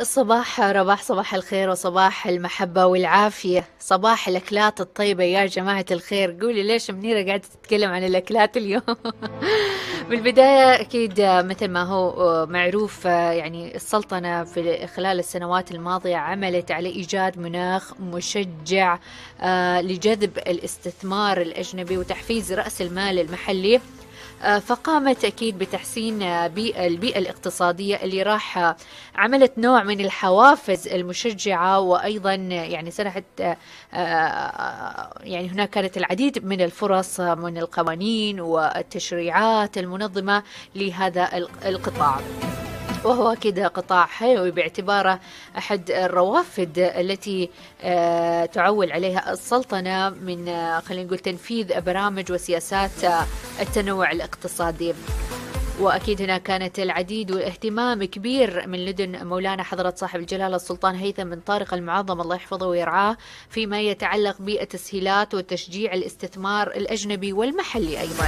الصباح رباح صباح الخير وصباح المحبة والعافية صباح الأكلات الطيبة يا جماعة الخير قولي ليش منيرة قاعدة تتكلم عن الأكلات اليوم بالبداية أكيد مثل ما هو معروف يعني السلطنة في خلال السنوات الماضية عملت على إيجاد مناخ مشجع آه، لجذب الاستثمار الأجنبي وتحفيز رأس المال المحلي آه، فقامت أكيد بتحسين آه، البيئة الاقتصادية اللي راح آه، عملت نوع من الحوافز المشجعة وأيضا يعني سنحت يعني هناك كانت العديد من الفرص من القوانين والتشريعات المنظمة لهذا القطاع. وهو أكيد قطاع حيوي باعتباره أحد الروافد التي آه، تعول عليها السلطنة من آه، خلينا نقول تنفيذ برامج وسياسات آه، التنوع الاقتصادي واكيد هنا كانت العديد والاهتمام كبير من لدن مولانا حضره صاحب الجلاله السلطان هيثم بن طارق المعظم الله يحفظه ويرعاه فيما يتعلق بالتسهيلات وتشجيع الاستثمار الاجنبي والمحلي ايضا.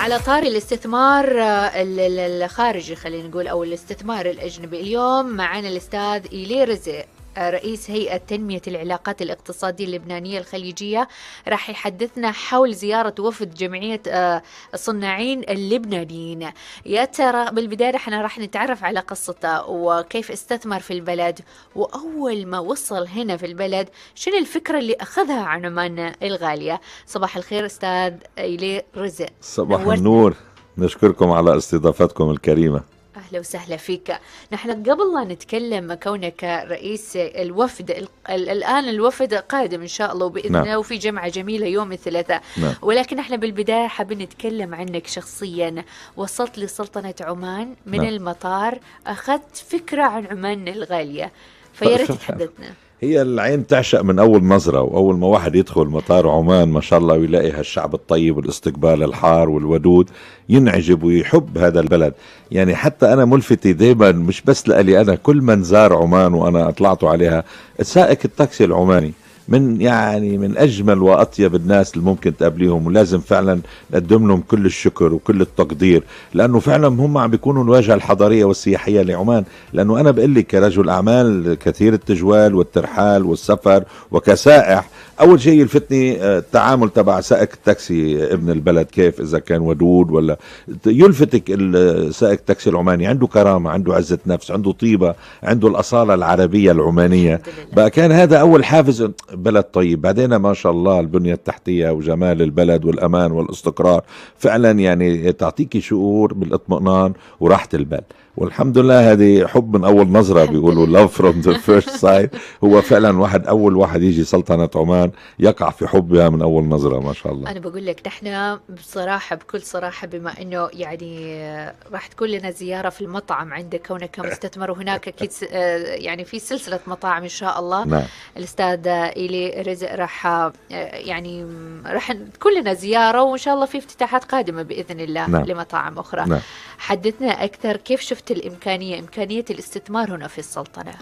على طار الاستثمار آه، الخارجي خلينا نقول او الاستثمار الاجنبي اليوم معنا الاستاذ ايلي رزق رئيس هيئة تنمية العلاقات الاقتصادية اللبنانية الخليجية راح يحدثنا حول زيارة وفد جمعية آه، الصناعين اللبنانيين يا ترى بالبداية احنا راح نتعرف على قصته وكيف استثمر في البلد وأول ما وصل هنا في البلد شنو الفكرة اللي أخذها عن عمان الغالية صباح الخير أستاذ إيلي رزق صباح النور نشكركم على استضافتكم الكريمة أهلا وسهلا فيك نحن قبل لا نتكلم كونك رئيس الوفد الآن الوفد قادم إن شاء الله باذن الله نعم. وفي جمعة جميلة يوم الثلاثاء نعم. ولكن احنا بالبداية حابين نتكلم عنك شخصيا وصلت لسلطنة عمان من نعم. المطار أخذت فكرة عن عمان الغالية طيب، فيا ريت تحدثنا هي العين تعشق من اول نظره واول ما واحد يدخل مطار عمان ما شاء الله ويلاقي هالشعب الطيب والاستقبال الحار والودود ينعجب ويحب هذا البلد يعني حتى انا ملفتي دائما مش بس لالي انا كل من زار عمان وانا اطلعت عليها سائق التاكسي العماني من يعني من اجمل واطيب الناس اللي ممكن تقابليهم ولازم فعلا نقدم لهم كل الشكر وكل التقدير لانه فعلا هم عم بيكونوا الواجهه الحضاريه والسياحيه لعمان لانه انا بقول لك كرجل اعمال كثير التجوال والترحال والسفر وكسائح اول شيء يلفتني آه، التعامل تبع سائق التاكسي آه، ابن البلد كيف اذا كان ودود ولا يلفتك سائق التاكسي العماني عنده كرامه عنده عزه نفس عنده طيبه عنده الاصاله العربيه العمانيه بقى كان هذا اول حافز بلد طيب بعدين ما شاء الله البنيه التحتيه وجمال البلد والامان والاستقرار فعلا يعني تعطيكي شعور بالاطمئنان وراحه البال والحمد لله هذه حب من اول نظره بيقولوا لاف فروم ذا فيرست سايد هو فعلا واحد اول واحد يجي سلطنه عمان يقع في حبها من اول نظره ما شاء الله انا بقول لك نحن بصراحه بكل صراحه بما انه يعني راح تكون لنا زياره في المطعم عندك كونك مستثمر وهناك اكيد آه، يعني في سلسله مطاعم ان شاء الله نعم. الاستاذ ايلي رزق راح آه، يعني راح تكون لنا زياره وان شاء الله في افتتاحات قادمه باذن الله نعم. لمطاعم اخرى نعم. حدثنا اكثر كيف شفت شفت الإمكانية إمكانية الاستثمار هنا في السلطنة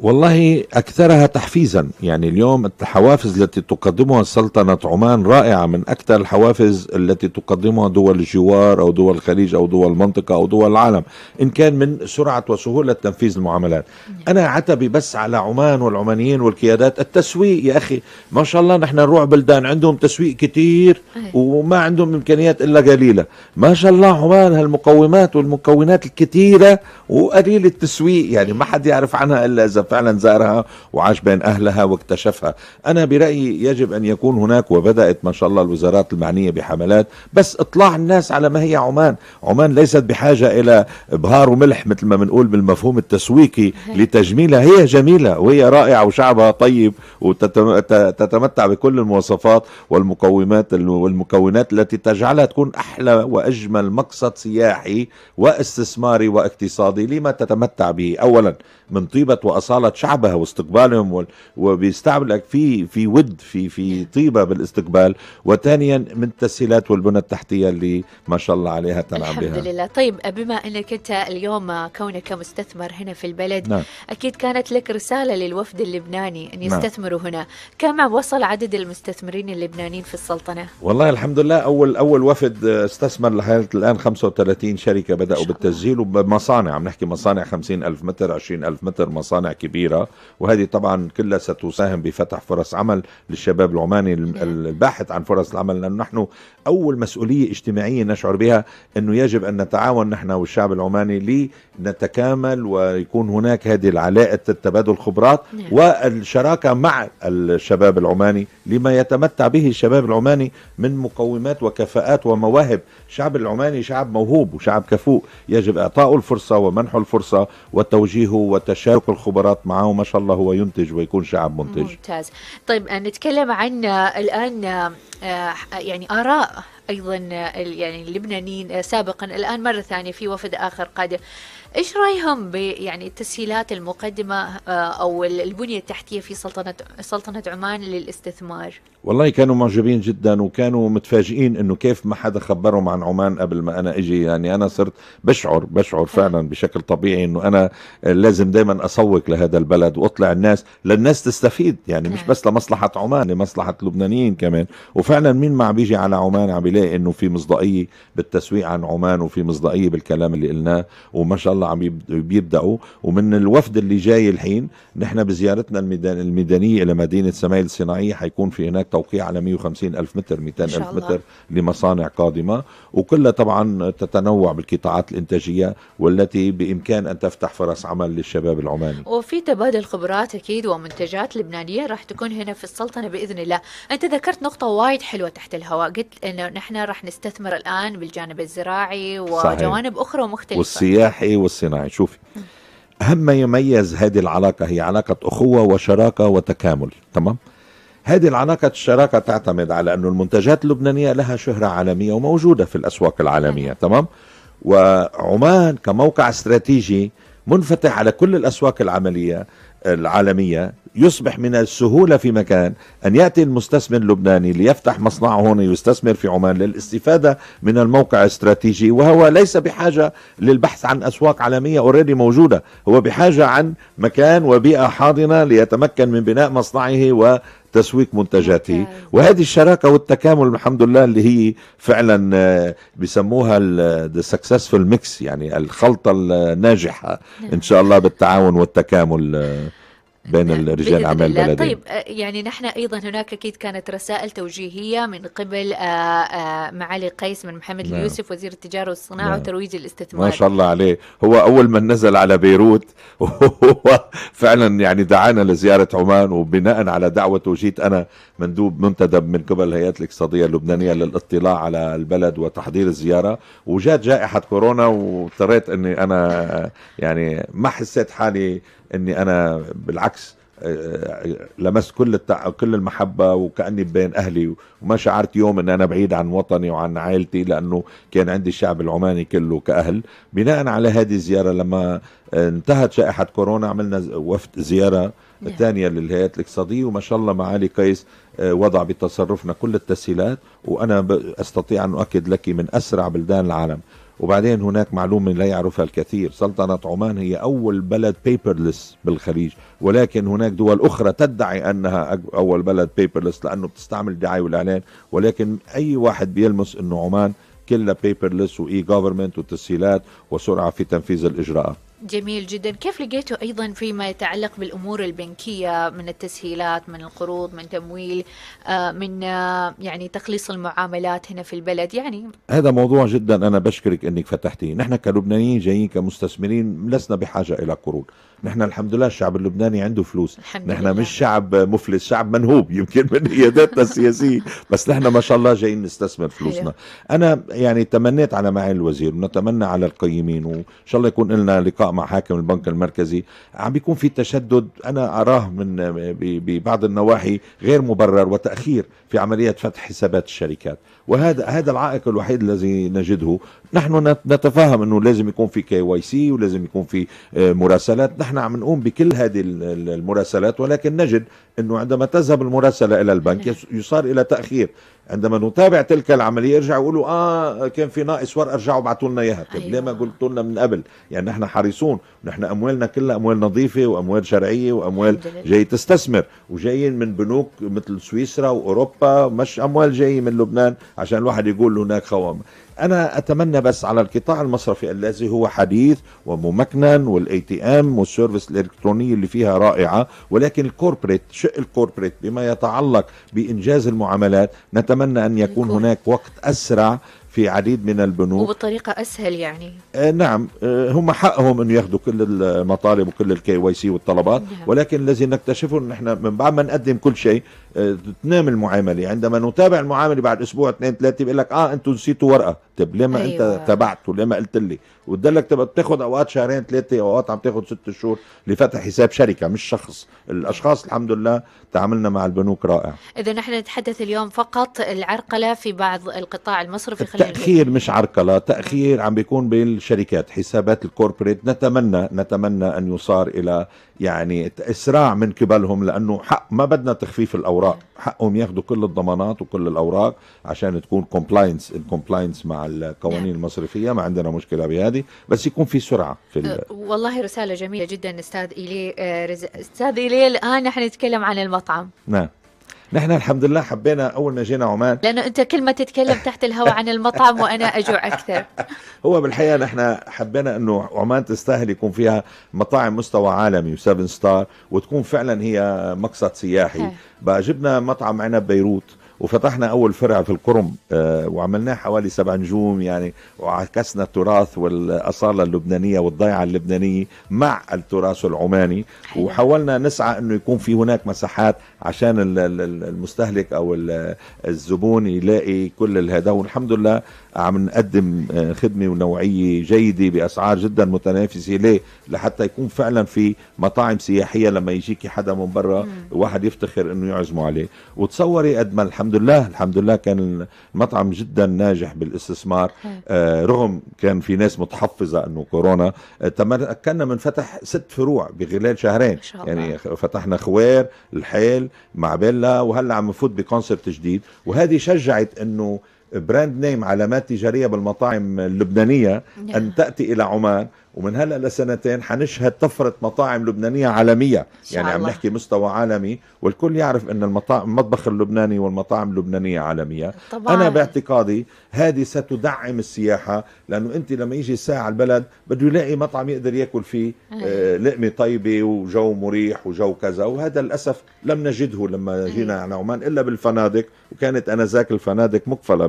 والله أكثرها تحفيزا يعني اليوم الحوافز التي تقدمها سلطنة عمان رائعة من أكثر الحوافز التي تقدمها دول الجوار أو دول الخليج أو دول المنطقة أو دول العالم إن كان من سرعة وسهولة تنفيذ المعاملات أنا عتبي بس على عمان والعمانيين والقيادات التسويق يا أخي ما شاء الله نحن نروح بلدان عندهم تسويق كثير وما عندهم إمكانيات إلا قليلة ما شاء الله عمان هالمقومات والمكونات الكثيره وقليل التسويق يعني ما حد يعرف عنها إلا إذا فعلا زارها وعاش بين أهلها واكتشفها أنا برأيي يجب أن يكون هناك وبدأت ما شاء الله الوزارات المعنية بحملات بس إطلاع الناس على ما هي عمان عمان ليست بحاجة إلى بهار وملح مثل ما بنقول بالمفهوم التسويقي لتجميلها هي جميلة وهي رائعة وشعبها طيب وتتمتع بكل المواصفات والمقومات والمكونات التي تجعلها تكون أحلى وأجمل مقصد سياحي واستثماري واقتصادي لما تتمتع به أولا من طيبة وأصالة استطالت شعبها واستقبالهم وبيستعمل في في ود في في طيبه بالاستقبال وثانيا من التسهيلات والبنى التحتيه اللي ما شاء الله عليها تنعم بها الحمد لله طيب بما انك انت اليوم كونك مستثمر هنا في البلد نعم. اكيد كانت لك رساله للوفد اللبناني ان نعم. يستثمروا نعم. هنا كم وصل عدد المستثمرين اللبنانيين في السلطنه والله الحمد لله اول اول وفد استثمر لحاله الان 35 شركه بداوا بالتسجيل ومصانع عم نحكي مصانع 50 ألف متر 20 ألف متر مصانع كبيرة كبيرة وهذه طبعا كلها ستساهم بفتح فرص عمل للشباب العماني الباحث عن فرص العمل لأن نحن أول مسؤولية اجتماعية نشعر بها أنه يجب أن نتعاون نحن والشعب العماني نتكامل ويكون هناك هذه العلاقة التبادل الخبرات نعم. والشراكة مع الشباب العماني لما يتمتع به الشباب العماني من مقومات وكفاءات ومواهب الشعب العماني شعب موهوب وشعب كفوء يجب إعطاؤه الفرصة ومنحه الفرصة وتوجيهه وتشارك الخبرات معه ما شاء الله هو ينتج ويكون شعب منتج ممتاز طيب نتكلم عن الآن آه، يعني آراء ايضا يعني اللبنانيين آه، سابقا الان مره ثانيه في وفد اخر قادم ايش رايهم يعني التسهيلات المقدمه آه، او البنيه التحتيه في سلطنه سلطنه عمان للاستثمار والله كانوا معجبين جدا وكانوا متفاجئين انه كيف ما حدا خبرهم عن عمان قبل ما انا اجي يعني انا صرت بشعر بشعر أه. فعلا بشكل طبيعي انه انا لازم دائما اسوق لهذا البلد واطلع الناس للناس تستفيد يعني مش بس لمصلحه عمان لمصلحه اللبنانيين كمان وفعلا مين ما عم بيجي على عمان عم بنلاقي انه في مصداقيه بالتسويق عن عمان وفي مصداقيه بالكلام اللي قلناه وما شاء الله عم بيبدعوا ومن الوفد اللي جاي الحين نحن بزيارتنا الميدان الميدانيه الى مدينه سمايل الصناعيه حيكون في هناك توقيع على 150 الف متر 200 الف متر لمصانع قادمه وكلها طبعا تتنوع بالقطاعات الانتاجيه والتي بامكان ان تفتح فرص عمل للشباب العماني وفي تبادل خبرات اكيد ومنتجات لبنانيه راح تكون هنا في السلطنه باذن الله انت ذكرت نقطه وايد حلوه تحت الهواء قلت انه نحن احنا راح نستثمر الان بالجانب الزراعي وجوانب صحيح. اخرى مختلفه والسياحي والصناعي شوفي اهم ما يميز هذه العلاقه هي علاقه اخوه وشراكه وتكامل تمام هذه العلاقة الشراكة تعتمد على أن المنتجات اللبنانية لها شهرة عالمية وموجودة في الأسواق العالمية تمام وعمان كموقع استراتيجي منفتح على كل الأسواق العملية العالمية يصبح من السهولة في مكان أن يأتي المستثمر اللبناني ليفتح مصنعه هنا يستثمر في عمان للاستفادة من الموقع الاستراتيجي وهو ليس بحاجة للبحث عن أسواق عالمية أوريدي موجودة هو بحاجة عن مكان وبيئة حاضنة ليتمكن من بناء مصنعه و تسويق منتجاتي وهذه الشراكة والتكامل الحمد لله اللي هي فعلا بسموها السكسسفل ميكس يعني الخلطة الناجحة نعم. إن شاء الله بالتعاون والتكامل آه، بين رجال اعمال البلدين طيب آه، يعني نحن ايضا هناك اكيد كانت رسائل توجيهيه من قبل آه، آه، معالي قيس من محمد نعم. اليوسف وزير التجاره والصناعه نعم. وترويج الاستثمار ما شاء الله عليه هو اول من نزل على بيروت هو فعلا يعني دعانا لزياره عمان وبناء على دعوته جيت انا مندوب منتدب من قبل الهيئات الاقتصاديه اللبنانيه للاطلاع على البلد وتحضير الزياره وجات جائحه كورونا واضطريت اني انا يعني ما حسيت حالي اني انا بالعكس آه، آه، لمست كل التع... كل المحبه وكاني بين اهلي وما شعرت يوم ان انا بعيد عن وطني وعن عائلتي لانه كان عندي الشعب العماني كله كاهل بناء على هذه الزياره لما آه، انتهت جائحه كورونا عملنا وفد زياره ثانيه للهيئات الاقتصاديه وما شاء الله معالي قيس وضع بتصرفنا كل التسهيلات وانا استطيع ان اؤكد لك من اسرع بلدان العالم وبعدين هناك معلومة لا يعرفها الكثير سلطنة عمان هي أول بلد بيبرلس بالخليج ولكن هناك دول أخرى تدعي أنها أول بلد بيبرلس لأنه بتستعمل الدعاية والإعلان ولكن أي واحد بيلمس أنه عمان كلها بيبرلس وإي جوفرمنت وتسهيلات وسرعة في تنفيذ الإجراءات جميل جدا كيف لقيته أيضا فيما يتعلق بالأمور البنكية من التسهيلات من القروض من تمويل آه، من آه، يعني تخليص المعاملات هنا في البلد يعني هذا موضوع جدا أنا بشكرك أنك فتحتيه نحن كلبنانيين جايين كمستثمرين لسنا بحاجة إلى قروض نحن الحمد لله الشعب اللبناني عنده فلوس نحن لله. مش شعب مفلس شعب منهوب يمكن من قياداتنا السياسية بس نحن ما شاء الله جايين نستثمر فلوسنا أيوه. أنا يعني تمنيت على معالي الوزير ونتمنى على القيمين وإن شاء الله يكون لنا لقاء مع حاكم البنك المركزي عم بيكون في تشدد انا اراه من ببعض النواحي غير مبرر وتاخير في عمليه فتح حسابات الشركات وهذا هذا العائق الوحيد الذي نجده نحن نتفهم انه لازم يكون في كي واي سي ولازم يكون في آه، مراسلات نحن عم نقوم بكل هذه المراسلات ولكن نجد انه عندما تذهب المراسله الى البنك نعم. يصار الى تاخير عندما نتابع تلك العمليه يرجعوا يقولوا اه كان في ناقص ورقه ارجعوا ابعثوا لنا اياها طيب ليه ما أيوة. قلتوا لنا من قبل يعني نحن حريصون نحن اموالنا كلها اموال نظيفه واموال شرعيه واموال جاي تستثمر وجايين من بنوك مثل سويسرا واوروبا مش اموال جايه من لبنان عشان الواحد يقول هناك خوامه انا اتمنى بس على القطاع المصرفي الذي هو حديث وممكنن والاي تي ام والسيرفيس الالكترونيه اللي فيها رائعه ولكن الكوربريت شق الكوربريت بما يتعلق بانجاز المعاملات نتمنى ان يكون هناك وقت اسرع في عديد من البنوك وبطريقه اسهل يعني آه نعم آه هم حقهم انه ياخذوا كل المطالب وكل الكي واي سي والطلبات نعم. ولكن الذي نكتشفه ان احنا من بعد ما نقدم كل شيء آه تنام المعامله عندما نتابع المعامله بعد اسبوع اثنين ثلاثه بيقول لك اه انتم نسيتوا ورقه طب ليه ما أيوة. انت تبعته ليه ما قلت لي قلت لك تبقى بتاخد اوقات شهرين ثلاثه اوقات عم تاخد ست شهور لفتح حساب شركه مش شخص الاشخاص الحمد لله تعاملنا مع البنوك رائع اذا نحن نتحدث اليوم فقط العرقله في بعض القطاع المصرفي خلينا تاخير مش عرقله تاخير عم بيكون بالشركات حسابات الكوربريت نتمنى نتمنى ان يصار الى يعني اسراع من قبلهم لانه حق ما بدنا تخفيف الاوراق حقهم ياخذوا كل الضمانات وكل الاوراق عشان تكون كومبلاينس الكومبلاينس مع القوانين نعم. المصرفية ما عندنا مشكلة بهذه بس يكون في سرعة في أه، والله رسالة جميلة جدا أستاذ إيلي أه، أستاذ إيلي الآن نحن نتكلم عن المطعم نعم نحن الحمد لله حبينا اول ما جينا عمان لانه انت كل ما تتكلم تحت الهواء عن المطعم وانا اجوع اكثر هو بالحقيقه نحن حبينا انه عمان تستاهل يكون فيها مطاعم مستوى عالمي و7 ستار وتكون فعلا هي مقصد سياحي نعم. بقى جبنا مطعم عنا ببيروت وفتحنا اول فرع في القرم آه، وعملناه حوالي سبع نجوم يعني وعكسنا التراث والاصاله اللبنانيه والضيعه اللبنانيه مع التراث العماني وحاولنا نسعى انه يكون في هناك مساحات عشان المستهلك او الزبون يلاقي كل هذا والحمد لله عم نقدم آه، خدمه ونوعيه جيده باسعار جدا متنافسه ليه؟ لحتى يكون فعلا في مطاعم سياحيه لما يجيك حدا من برا واحد يفتخر انه يعزمه عليه، وتصوري قد ما الحمد لله الحمد لله كان المطعم جدا ناجح بالاستثمار آه، رغم كان في ناس متحفظه انه كورونا آه، تمكنا من فتح ست فروع بخلال شهرين يعني فتحنا خوير، الحيل، مع بيلا وهلا عم نفوت بكونسبت جديد وهذه شجعت انه براند نيم علامات تجارية بالمطاعم اللبنانية أن تأتي إلى عمان ومن هلا لسنتين حنشهد طفره مطاعم لبنانيه عالميه يعني عم نحكي مستوى عالمي والكل يعرف ان المطاعم المطبخ اللبناني والمطاعم اللبنانيه عالميه طبعا. انا باعتقادي هذه ستدعم السياحه لانه انت لما يجي ساعه على البلد بده يلاقي مطعم يقدر ياكل فيه آه لقمه طيبه وجو مريح وجو كذا وهذا للاسف لم نجده لما جينا على عمان الا بالفنادق وكانت انذاك الفنادق مقفله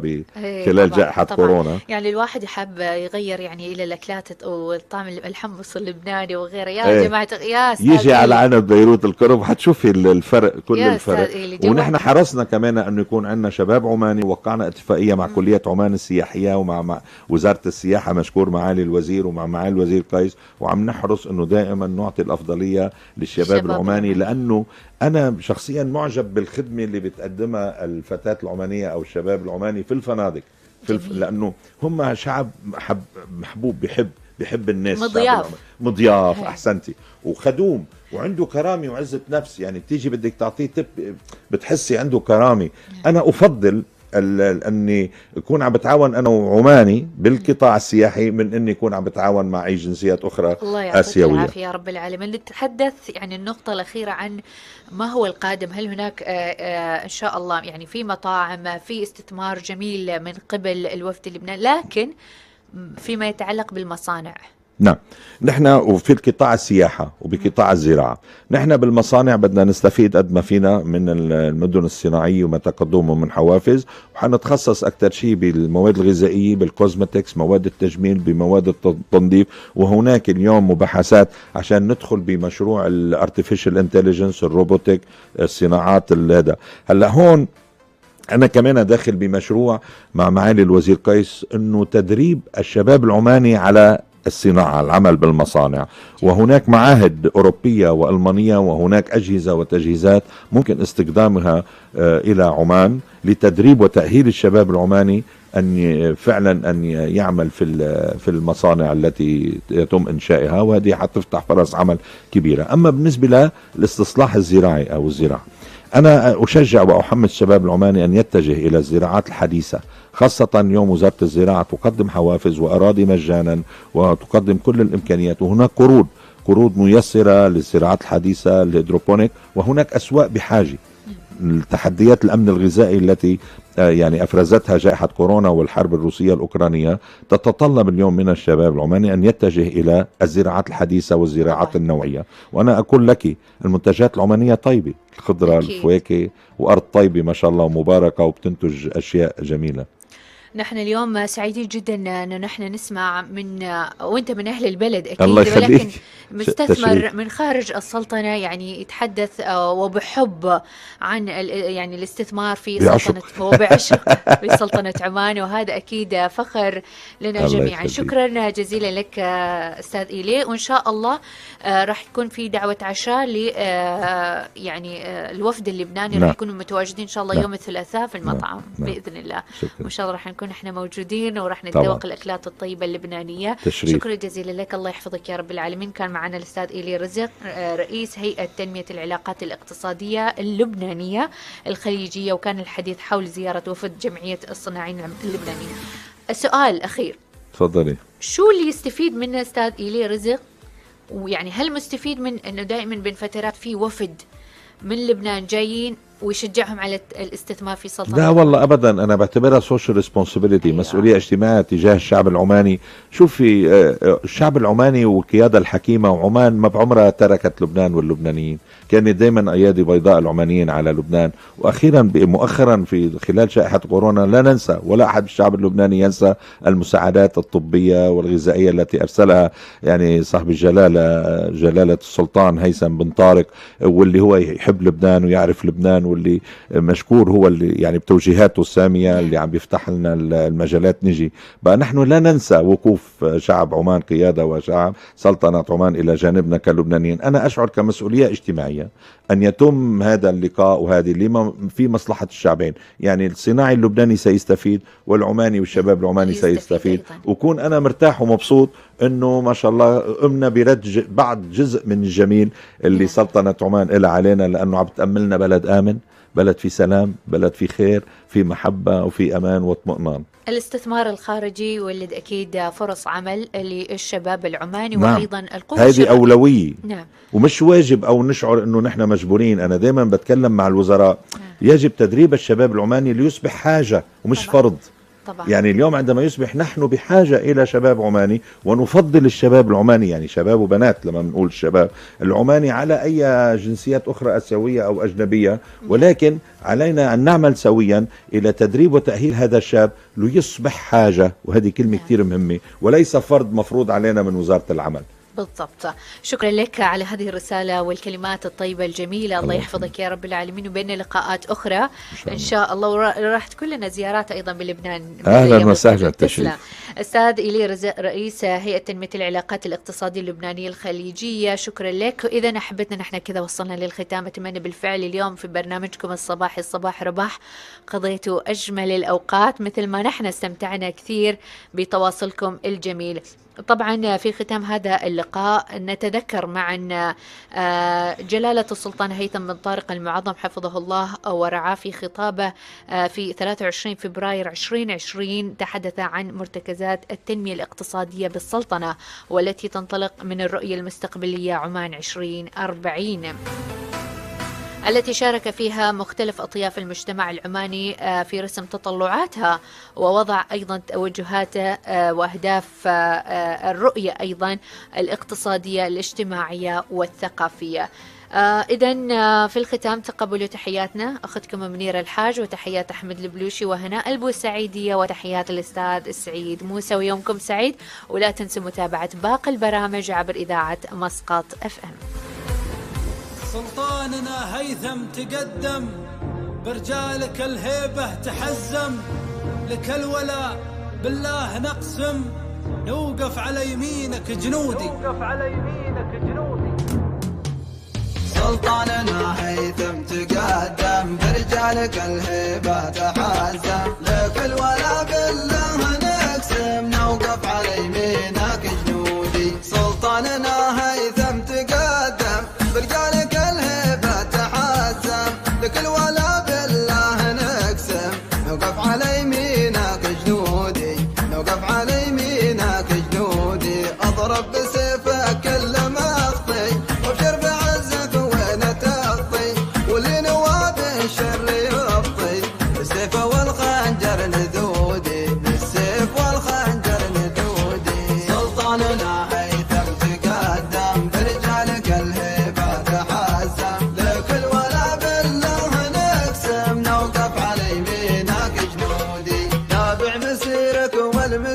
خلال جائحه كورونا يعني الواحد يحب يغير يعني الى الاكلات والطعام المطاعم الحمص اللبناني وغيره يا ايه جماعه يا سادة. يجي على عنب بيروت الكرب حتشوفي الفرق كل الفرق ونحن حرصنا كمان انه يكون عندنا شباب عماني وقعنا اتفاقيه مع م. كليه عمان السياحيه ومع مع وزاره السياحه مشكور معالي الوزير ومع معالي الوزير قيس وعم نحرص انه دائما نعطي الافضليه للشباب العماني لانه انا شخصيا معجب بالخدمه اللي بتقدمها الفتاه العمانيه او الشباب العماني في الفنادق في الف... لانه هم شعب محبوب بحب بحب الناس مضياف مضياف احسنتي وخدوم وعنده كرامه وعزه نفس يعني بتيجي بدك تعطيه تب بتحسي عنده كرامه انا افضل اني اكون عم بتعاون انا وعماني بالقطاع السياحي من اني اكون عم بتعاون مع اي جنسيات اخرى الله يعطيك اسيويه العافيه يا رب العالمين نتحدث يعني النقطه الاخيره عن ما هو القادم هل هناك آه، آه، ان شاء الله يعني في مطاعم في استثمار جميل من قبل الوفد اللبناني لكن فيما يتعلق بالمصانع نعم نحن وفي القطاع السياحة وبقطاع نعم. الزراعة نحن بالمصانع بدنا نستفيد قد ما فينا من المدن الصناعية وما تقدمه من حوافز وحنتخصص أكثر شيء بالمواد الغذائية بالكوزمتكس مواد التجميل بمواد التنظيف وهناك اليوم مباحثات عشان ندخل بمشروع الارتفيشال انتليجنس الروبوتك الصناعات هذا هلا هون انا كمان داخل بمشروع مع معالي الوزير قيس انه تدريب الشباب العماني على الصناعة العمل بالمصانع وهناك معاهد أوروبية وألمانية وهناك أجهزة وتجهيزات ممكن استخدامها آه، إلى عمان لتدريب وتأهيل الشباب العماني أن فعلا أن يعمل في في المصانع التي يتم إنشائها وهذه حتفتح فرص عمل كبيرة أما بالنسبة للاستصلاح الزراعي أو الزراعة أنا أشجع وأحمس الشباب العماني أن يتجه إلى الزراعات الحديثة خاصة يوم وزارة الزراعة تقدم حوافز وأراضي مجانا وتقدم كل الإمكانيات وهناك قروض قروض ميسرة للزراعات الحديثة الهيدروبونيك وهناك أسواق بحاجة التحديات الامن الغذائي التي آه، يعني افرزتها جائحه كورونا والحرب الروسيه الاوكرانيه تتطلب اليوم من الشباب العماني ان يتجه الى الزراعات الحديثه والزراعات طيب. النوعيه وانا اقول لك المنتجات العمانيه طيبه الخضره الفواكه وارض طيبه ما شاء الله ومباركه وبتنتج اشياء جميله نحن اليوم سعيدين جدا انه نحن نسمع من وانت من اهل البلد اكيد الله يخليك. ولكن مستثمر من خارج السلطنة يعني يتحدث آه، وبحب عن يعني الاستثمار في سلطنة وبعشق في سلطنة عمان وهذا أكيد فخر لنا جميعا شكرا جزيلا لك آه، أستاذ إيلي وإن شاء الله آه، راح يكون في دعوة عشاء ل يعني الوفد اللبناني راح نعم. يكونوا متواجدين إن شاء الله نعم. يوم الثلاثاء في المطعم نعم. نعم. بإذن الله شكرا. وإن شاء الله راح نكون احنا موجودين وراح نتذوق الأكلات الطيبة اللبنانية تشريف. شكرا جزيلا لك الله يحفظك يا رب العالمين كان معنا الأستاذ إيلي رزق آه، رئيس هيئة تنمية العلاقات الاقتصادية اللبنانية الخليجية وكان الحديث حول زيارة وفد جمعية الصناعين اللبنانيين السؤال الأخير تفضلي شو اللي يستفيد منه أستاذ إيلي رزق ويعني هل مستفيد من أنه دائما بين فترات في وفد من لبنان جايين ويشجعهم على الاستثمار في سلطنة لا والله ابدا انا بعتبرها سوشيال ريسبونسبيلتي أيوة. مسؤوليه اجتماعيه تجاه الشعب العماني شوفي آه، آه، الشعب العماني والقياده الحكيمه وعمان ما بعمرها تركت لبنان واللبنانيين كانت دائما ايادي بيضاء العمانيين على لبنان واخيرا مؤخرا في خلال جائحه كورونا لا ننسى ولا احد الشعب اللبناني ينسى المساعدات الطبيه والغذائيه التي ارسلها يعني صاحب الجلاله جلاله السلطان هيثم بن طارق واللي هو يحب لبنان ويعرف لبنان واللي مشكور هو اللي يعني بتوجيهاته الساميه اللي عم بيفتح لنا المجالات نجي بقى نحن لا ننسى وقوف شعب عمان قياده وشعب سلطنه عمان الى جانبنا كلبنانيين انا اشعر كمسؤوليه اجتماعيه أن يتم هذا اللقاء وهذه لما في مصلحة الشعبين يعني الصناعي اللبناني سيستفيد والعماني والشباب العماني سيستفيد وكون أنا مرتاح ومبسوط أنه ما شاء الله قمنا برد بعض جزء من الجميل اللي نعم. سلطنة عمان إلى علينا لأنه عم تأملنا بلد آمن بلد في سلام بلد في خير في محبة وفي أمان واطمئنان الاستثمار الخارجي يولد أكيد فرص عمل للشباب العماني نعم. وأيضا القوة هذه الشباب. أولوية نعم. ومش واجب أو نشعر أنه نحن مجبورين أنا دائما بتكلم مع الوزراء نعم. يجب تدريب الشباب العماني ليصبح حاجة ومش طبعا. فرض طبعا. يعني اليوم عندما يصبح نحن بحاجة إلى شباب عماني ونفضل الشباب العماني يعني شباب وبنات لما بنقول الشباب العماني على أي جنسيات أخرى أسيوية أو أجنبية ولكن علينا أن نعمل سويا إلى تدريب وتأهيل هذا الشاب ليصبح حاجة وهذه كلمة نعم. كثير مهمة وليس فرض مفروض علينا من وزارة العمل بالضبط شكرا لك على هذه الرسالة والكلمات الطيبة الجميلة الله, يحفظك يا رب العالمين وبين لقاءات أخرى إن شاء الله, وراح تكون لنا زيارات أيضا بلبنان أهلا وسهلا التشريف أستاذ إلي رئيس هيئة تنمية العلاقات الاقتصادية اللبنانية الخليجية شكرا لك إذا أحبتنا نحن كذا وصلنا للختام أتمنى بالفعل اليوم في برنامجكم الصباح الصباح رباح قضيتوا أجمل الأوقات مثل ما نحن استمتعنا كثير بتواصلكم الجميل طبعا في ختام هذا اللقاء نتذكر معا آه، جلالة السلطان هيثم بن طارق المعظم حفظه الله ورعاه في خطابه آه، في 23 فبراير 2020 تحدث عن مرتكزات التنمية الاقتصادية بالسلطنة والتي تنطلق من الرؤية المستقبلية عمان 2040 التي شارك فيها مختلف أطياف المجتمع العماني آه، في رسم تطلعاتها ووضع أيضا توجهاته آه، وأهداف آه، الرؤية أيضا الاقتصادية الاجتماعية والثقافية آه إذا في الختام تقبلوا تحياتنا أختكم منيرة الحاج وتحيات أحمد البلوشي وهناء البوسعيدية وتحيات الأستاذ سعيد موسى ويومكم سعيد ولا تنسوا متابعة باقي البرامج عبر إذاعة مسقط اف ام سلطاننا هيثم تقدم برجالك الهيبة تحزم لك الولاء بالله نقسم نوقف على يمينك جنودي نوقف على يمينك جنودي سلطاننا هيثم تقدم برجالك الهيبة تحزم لك الولاء بالله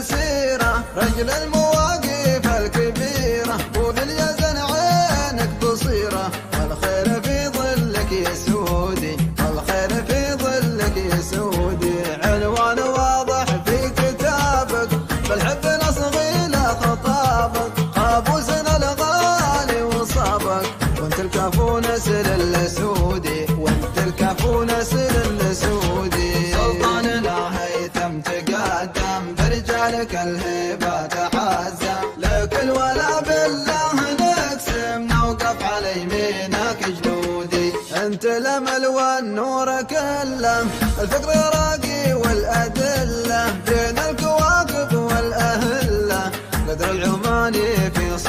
seira ray del الأمل والنور كله الفكر راقي والأدلة بين الكواكب والأهلة قدر العماني في